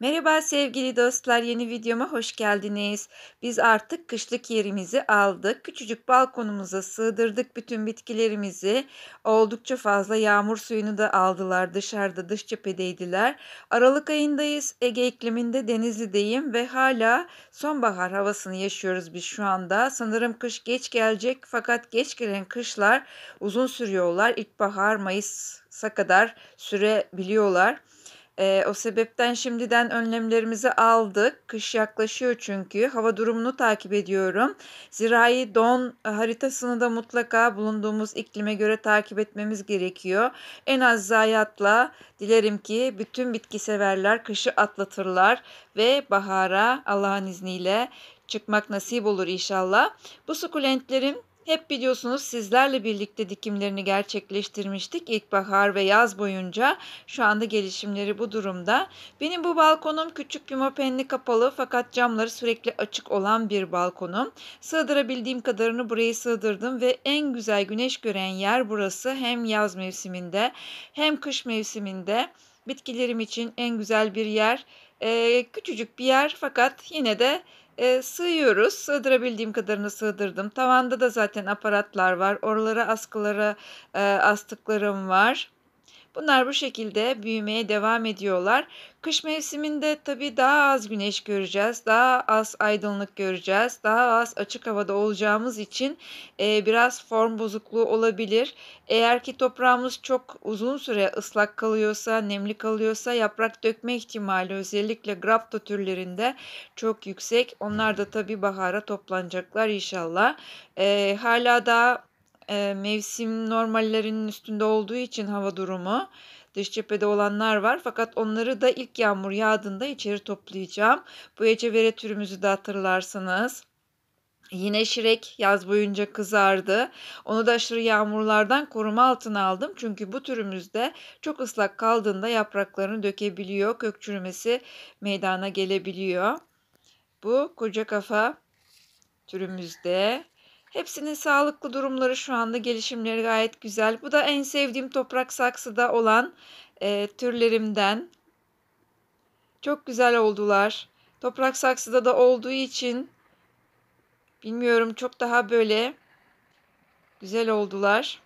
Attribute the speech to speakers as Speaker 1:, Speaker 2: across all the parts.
Speaker 1: Merhaba sevgili dostlar, yeni videoma hoş geldiniz. Biz artık kışlık yerimizi aldık. Küçücük balkonumuza sığdırdık bütün bitkilerimizi. Oldukça fazla yağmur suyunu da aldılar. Dışarıda dış cephedeydiler. Aralık ayındayız. Ege ikliminde Denizli'deyim ve hala sonbahar havasını yaşıyoruz biz şu anda. Sanırım kış geç gelecek fakat geç gelen kışlar uzun sürüyorlar. İlkbahar, Mayıs'a kadar sürebiliyorlar. E, o sebepten şimdiden önlemlerimizi aldık. Kış yaklaşıyor çünkü. Hava durumunu takip ediyorum. Zirai don haritasını da mutlaka bulunduğumuz iklime göre takip etmemiz gerekiyor. En az zayiatla dilerim ki bütün bitki severler kışı atlatırlar ve bahara Allah'ın izniyle çıkmak nasip olur inşallah. Bu sukulentlerin hep biliyorsunuz sizlerle birlikte dikimlerini gerçekleştirmiştik ilkbahar ve yaz boyunca. Şu anda gelişimleri bu durumda. Benim bu balkonum küçük bir mapenli kapalı fakat camları sürekli açık olan bir balkonum. Sığdırabildiğim kadarını burayı sığdırdım ve en güzel güneş gören yer burası. Hem yaz mevsiminde hem kış mevsiminde bitkilerim için en güzel bir yer. Ee, küçücük bir yer fakat yine de e, sığıyoruz. Sığdırabildiğim kadarını sığdırdım. Tavanda da zaten aparatlar var. Oralara askılara e, astıklarım var. Bunlar bu şekilde büyümeye devam ediyorlar. Kış mevsiminde tabii daha az güneş göreceğiz, daha az aydınlık göreceğiz, daha az açık havada olacağımız için e, biraz form bozukluğu olabilir. Eğer ki toprağımız çok uzun süre ıslak kalıyorsa, nemli kalıyorsa yaprak dökme ihtimali özellikle grapto türlerinde çok yüksek. Onlar da tabii bahara toplanacaklar inşallah. E, hala daha e, mevsim normallerinin üstünde olduğu için hava durumu dış cephede olanlar var fakat onları da ilk yağmur yağdığında içeri toplayacağım. Bu ecevere türümüzü de hatırlarsanız. Yine şirek yaz boyunca kızardı. Onu da aşırı yağmurlardan koruma altına aldım. Çünkü bu türümüzde çok ıslak kaldığında yapraklarını dökebiliyor. Kök çürümesi meydana gelebiliyor. Bu koca kafa türümüzde Hepsinin sağlıklı durumları şu anda gelişimleri gayet güzel. Bu da en sevdiğim toprak saksıda olan e, türlerimden. Çok güzel oldular. Toprak saksıda da olduğu için bilmiyorum çok daha böyle güzel oldular.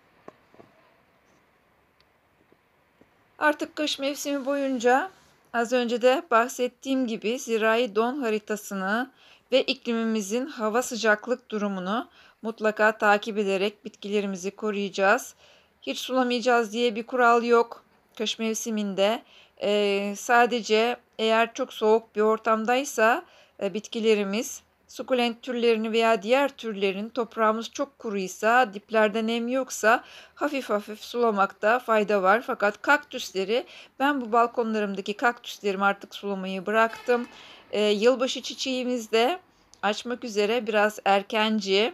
Speaker 1: Artık kış mevsimi boyunca az önce de bahsettiğim gibi zirai don haritasını ve iklimimizin hava sıcaklık durumunu mutlaka takip ederek bitkilerimizi koruyacağız. Hiç sulamayacağız diye bir kural yok. Kış mevsiminde e, sadece eğer çok soğuk bir ortamdaysa e, bitkilerimiz Sukulent türlerini veya diğer türlerin toprağımız çok kuruysa, diplerde nem yoksa hafif hafif sulamakta fayda var. Fakat kaktüsleri ben bu balkonlarımdaki kaktüslerimi artık sulamayı bıraktım. Ee, yılbaşı çiçeğimiz de açmak üzere biraz erkenci.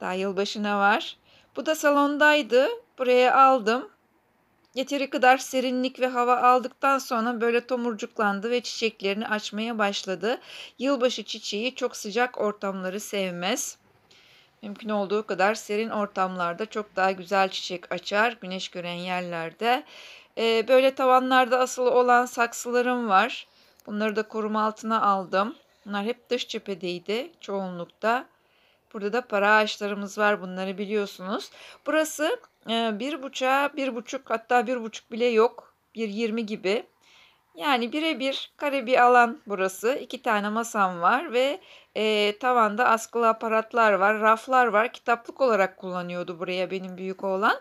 Speaker 1: Daha yılbaşına var. Bu da salondaydı. Buraya aldım. Yeteri kadar serinlik ve hava aldıktan sonra böyle tomurcuklandı ve çiçeklerini açmaya başladı. Yılbaşı çiçeği çok sıcak ortamları sevmez. Mümkün olduğu kadar serin ortamlarda çok daha güzel çiçek açar güneş gören yerlerde. Ee, böyle tavanlarda asılı olan saksılarım var. Bunları da koruma altına aldım. Bunlar hep dış cephedeydi çoğunlukta. Burada da para ağaçlarımız var bunları biliyorsunuz. Burası e, bir buçuğa bir buçuk hatta bir buçuk bile yok. Bir yirmi gibi. Yani birebir kare bir alan burası. İki tane masam var ve e, tavanda askılı aparatlar var, raflar var. Kitaplık olarak kullanıyordu buraya benim büyük oğlan.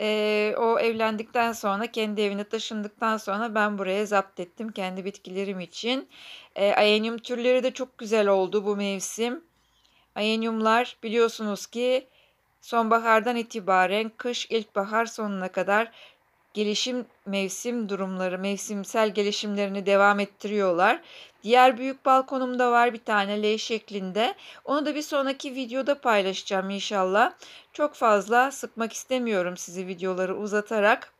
Speaker 1: E, o evlendikten sonra, kendi evine taşındıktan sonra ben buraya zapt ettim kendi bitkilerim için. E, ayenyum türleri de çok güzel oldu bu mevsim. Ayenyumlar biliyorsunuz ki sonbahardan itibaren kış ilkbahar sonuna kadar gelişim mevsim durumları, mevsimsel gelişimlerini devam ettiriyorlar. Diğer büyük balkonum da var bir tane L şeklinde. Onu da bir sonraki videoda paylaşacağım inşallah. Çok fazla sıkmak istemiyorum sizi videoları uzatarak.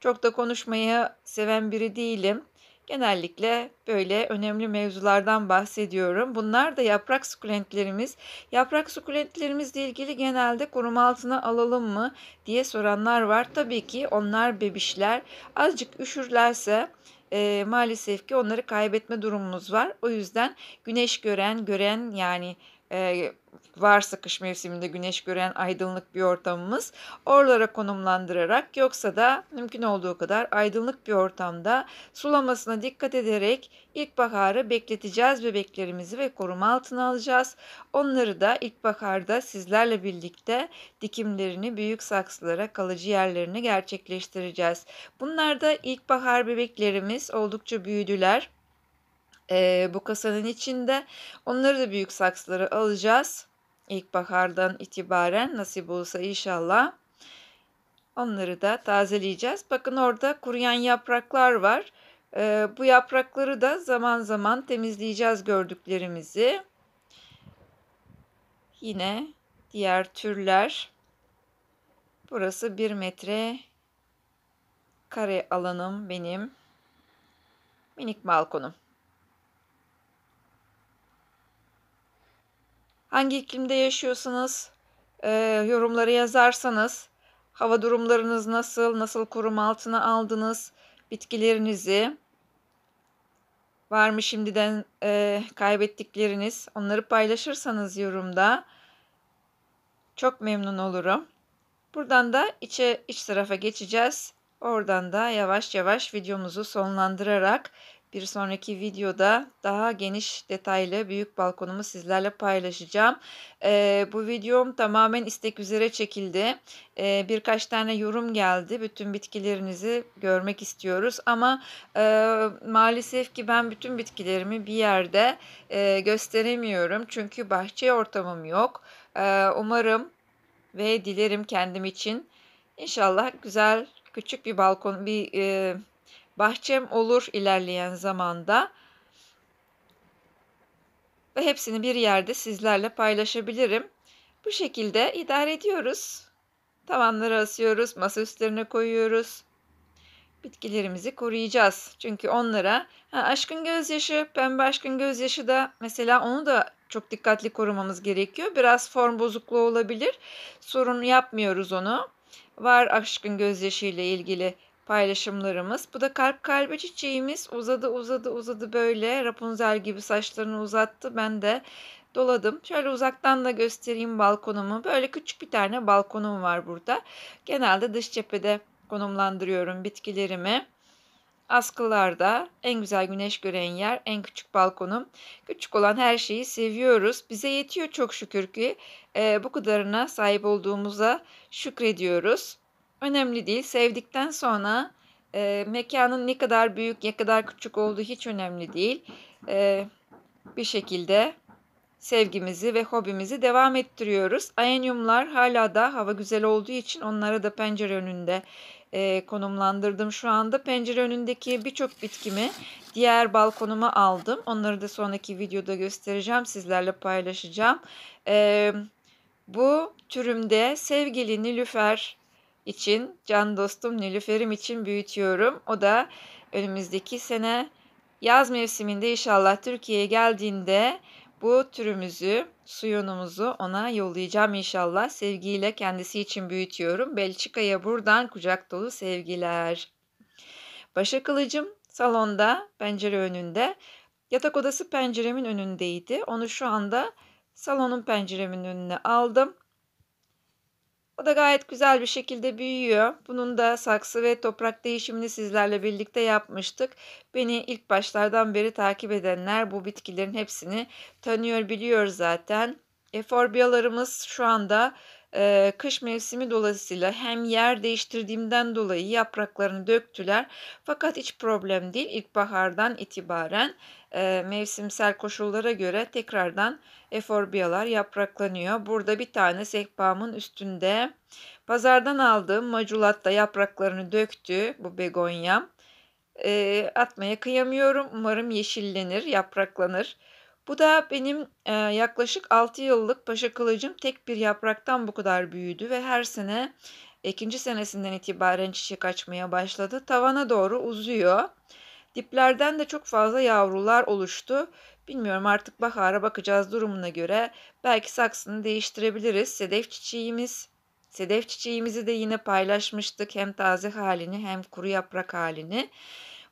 Speaker 1: Çok da konuşmaya seven biri değilim. Genellikle böyle önemli mevzulardan bahsediyorum. Bunlar da yaprak sukulentlerimiz. Yaprak sukulentlerimizle ilgili genelde koruma altına alalım mı diye soranlar var. Tabii ki onlar bebişler. Azıcık üşürlerse e, maalesef ki onları kaybetme durumumuz var. O yüzden güneş gören, gören yani e, var sıkış mevsiminde güneş gören aydınlık bir ortamımız oralara konumlandırarak yoksa da mümkün olduğu kadar aydınlık bir ortamda sulamasına dikkat ederek ilkbaharı bekleteceğiz bebeklerimizi ve koruma altına alacağız. Onları da ilkbaharda sizlerle birlikte dikimlerini büyük saksılara kalıcı yerlerini gerçekleştireceğiz. Bunlar da ilkbahar bebeklerimiz oldukça büyüdüler e, bu kasanın içinde. Onları da büyük saksılara alacağız. İlkbahardan itibaren nasip olsa inşallah. Onları da tazeleyeceğiz. Bakın orada kuruyan yapraklar var. E, bu yaprakları da zaman zaman temizleyeceğiz gördüklerimizi. Yine diğer türler. Burası bir metre kare alanım benim. Minik balkonum. Hangi iklimde yaşıyorsanız e, yorumları yazarsanız hava durumlarınız nasıl, nasıl kurum altına aldınız bitkilerinizi var mı şimdiden e, kaybettikleriniz onları paylaşırsanız yorumda çok memnun olurum. Buradan da içe iç tarafa geçeceğiz. Oradan da yavaş yavaş videomuzu sonlandırarak bir sonraki videoda daha geniş detaylı büyük balkonumu sizlerle paylaşacağım. Ee, bu videom tamamen istek üzere çekildi. Ee, birkaç tane yorum geldi. Bütün bitkilerinizi görmek istiyoruz. Ama e, maalesef ki ben bütün bitkilerimi bir yerde e, gösteremiyorum. Çünkü bahçe ortamım yok. Ee, umarım ve dilerim kendim için. İnşallah güzel küçük bir balkon, bir... E, bahçem olur ilerleyen zamanda ve hepsini bir yerde sizlerle paylaşabilirim. Bu şekilde idare ediyoruz. Tavanları asıyoruz, masa üstlerine koyuyoruz. Bitkilerimizi koruyacağız. Çünkü onlara ha, aşkın gözyaşı, pembe aşkın gözyaşı da mesela onu da çok dikkatli korumamız gerekiyor. Biraz form bozukluğu olabilir. Sorun yapmıyoruz onu. Var aşkın gözyaşı ile ilgili paylaşımlarımız. Bu da kalp kalbe çiçeğimiz uzadı uzadı uzadı böyle Rapunzel gibi saçlarını uzattı. Ben de doladım. Şöyle uzaktan da göstereyim balkonumu. Böyle küçük bir tane balkonum var burada. Genelde dış cephede konumlandırıyorum bitkilerimi. Askılarda en güzel güneş gören yer en küçük balkonum. Küçük olan her şeyi seviyoruz. Bize yetiyor çok şükür ki e, bu kadarına sahip olduğumuza şükrediyoruz. Önemli değil. Sevdikten sonra e, mekanın ne kadar büyük, ne kadar küçük olduğu hiç önemli değil. E, bir şekilde sevgimizi ve hobimizi devam ettiriyoruz. Ayenyumlar hala da hava güzel olduğu için onları da pencere önünde e, konumlandırdım şu anda. Pencere önündeki birçok bitkimi diğer balkonuma aldım. Onları da sonraki videoda göstereceğim, sizlerle paylaşacağım. E, bu türümde sevgili Nilüfer için can dostum Nilüfer'im için büyütüyorum. O da önümüzdeki sene yaz mevsiminde inşallah Türkiye'ye geldiğinde bu türümüzü, suyonumuzu ona yollayacağım inşallah. Sevgiyle kendisi için büyütüyorum. Belçika'ya buradan kucak dolu sevgiler. Başa kılıcım salonda, pencere önünde. Yatak odası penceremin önündeydi. Onu şu anda salonun penceremin önüne aldım. O da gayet güzel bir şekilde büyüyor. Bunun da saksı ve toprak değişimini sizlerle birlikte yapmıştık. Beni ilk başlardan beri takip edenler bu bitkilerin hepsini tanıyor biliyor zaten. Eforbiyalarımız şu anda kış mevsimi dolayısıyla hem yer değiştirdiğimden dolayı yapraklarını döktüler. Fakat hiç problem değil. İlkbahardan itibaren mevsimsel koşullara göre tekrardan eforbiyalar yapraklanıyor. Burada bir tane sehpamın üstünde pazardan aldığım maculatta yapraklarını döktü bu begonyam. atmaya kıyamıyorum. Umarım yeşillenir, yapraklanır. Bu da benim e, yaklaşık 6 yıllık paşa kılıcım tek bir yapraktan bu kadar büyüdü ve her sene ikinci senesinden itibaren çiçek açmaya başladı. Tavana doğru uzuyor. Diplerden de çok fazla yavrular oluştu. Bilmiyorum artık bahara bakacağız durumuna göre. Belki saksını değiştirebiliriz. Sedef çiçeğimiz, sedef çiçeğimizi de yine paylaşmıştık. Hem taze halini hem kuru yaprak halini.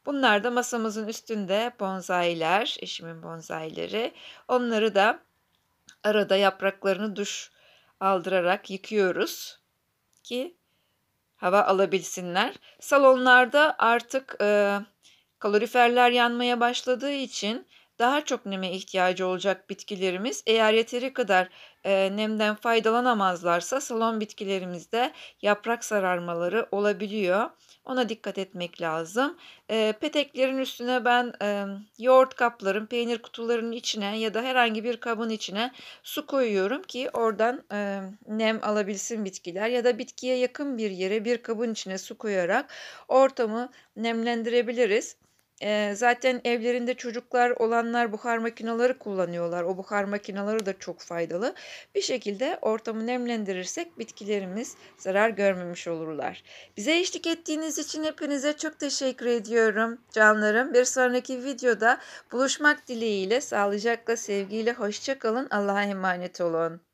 Speaker 1: Bunlar da masamızın üstünde bonsai'ler, eşimin bonsai'leri. Onları da arada yapraklarını duş aldırarak yıkıyoruz ki hava alabilsinler. Salonlarda artık e, kaloriferler yanmaya başladığı için daha çok neme ihtiyacı olacak bitkilerimiz eğer yeteri kadar e, nemden faydalanamazlarsa salon bitkilerimizde yaprak sararmaları olabiliyor. Ona dikkat etmek lazım. E, peteklerin üstüne ben e, yoğurt kapların, peynir kutularının içine ya da herhangi bir kabın içine su koyuyorum ki oradan e, nem alabilsin bitkiler ya da bitkiye yakın bir yere bir kabın içine su koyarak ortamı nemlendirebiliriz zaten evlerinde çocuklar olanlar buhar makineleri kullanıyorlar. O buhar makineleri de çok faydalı. Bir şekilde ortamı nemlendirirsek bitkilerimiz zarar görmemiş olurlar. Bize eşlik ettiğiniz için hepinize çok teşekkür ediyorum canlarım. Bir sonraki videoda buluşmak dileğiyle sağlıcakla sevgiyle hoşçakalın. Allah'a emanet olun.